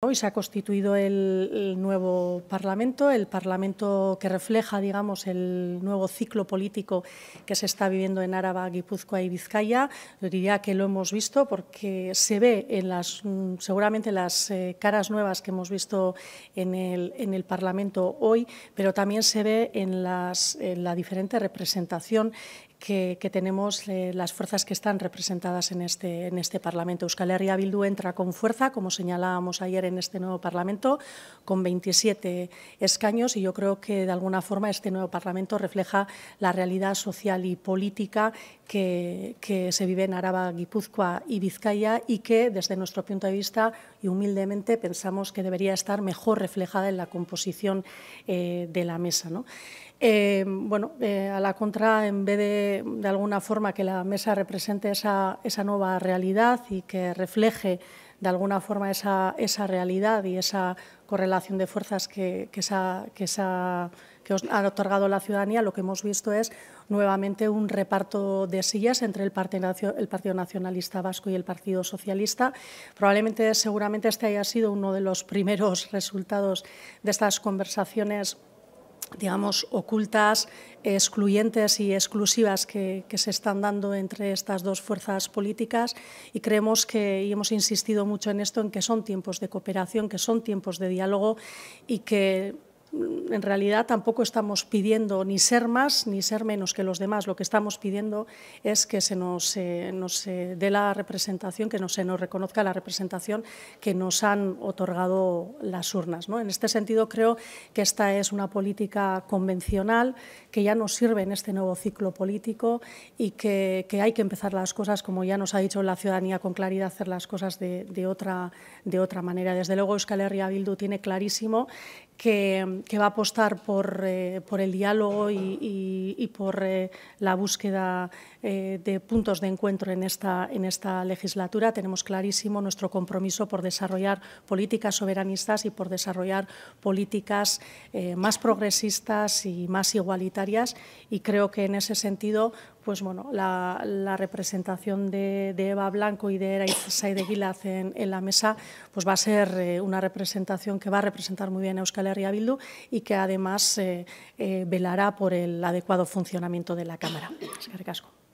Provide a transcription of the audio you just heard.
Hoy se ha constituido el, nuevo Parlamento, el Parlamento que refleja, digamos, el nuevo ciclo político que se está viviendo en Áraba, Guipúzcoa y Vizcaya. Yo diría que lo hemos visto porque se ve en las, mm, seguramente las eh, caras nuevas que hemos visto en el, en Parlamento hoy, pero también se ve en, las, la diferente representación que, tenemos eh, las fuerzas que están representadas en este, en este Parlamento. Euskal Herria Bildu entra con fuerza, como señalábamos ayer en este nuevo Parlamento con 27 escaños y yo creo que de alguna forma este nuevo Parlamento refleja la realidad social y política que, se vive en Araba, Guipúzcoa y Vizcaya y que desde nuestro punto de vista y humildemente pensamos que debería estar mejor reflejada en la composición eh, de la mesa. ¿no? Eh, bueno, eh, a la contra, en vez de de alguna forma que la mesa represente esa, esa nueva realidad y que refleje de alguna forma esa, esa realidad y esa correlación de fuerzas que, os ha otorgado la ciudadanía, lo que hemos visto es nuevamente un reparto de sillas entre el el Partido Nacionalista Vasco y el Partido Socialista. Probablemente, seguramente, este haya sido uno de los primeros resultados de estas conversaciones digamos, ocultas, excluyentes y exclusivas que, se están dando entre estas dos fuerzas políticas y creemos que, y hemos insistido mucho en esto, en que son tiempos de cooperación, que son tiempos de diálogo y que Mm, en realidad tampoco estamos pidiendo ni ser más ni ser menos que los demás. Lo que estamos pidiendo es que se nos, eh, eh, dé la representación, que no se nos reconozca la representación que nos han otorgado las urnas. En este sentido, creo que esta es una política convencional que ya no sirve en este nuevo ciclo político y que, hay que empezar las cosas, como ya nos ha dicho la ciudadanía con claridad, hacer las cosas de, otra, de otra manera. Desde luego, Euskal Herria Bildu tiene clarísimo que, va a apostar por, eh, el diálogo y, por eh, la búsqueda eh, de puntos de encuentro en esta, en esta legislatura. Tenemos clarísimo nuestro compromiso por desarrollar políticas soberanistas y por desarrollar políticas más progresistas y más igualitarias y creo que en ese sentido pues bueno, la, representación de, Eva Blanco y de Era de Gilaz en, la mesa pues va a ser eh, una representación que va a representar muy bien a Euskal Herria Bildu y que además eh, eh, velará por el adecuado funcionamiento de la Cámara.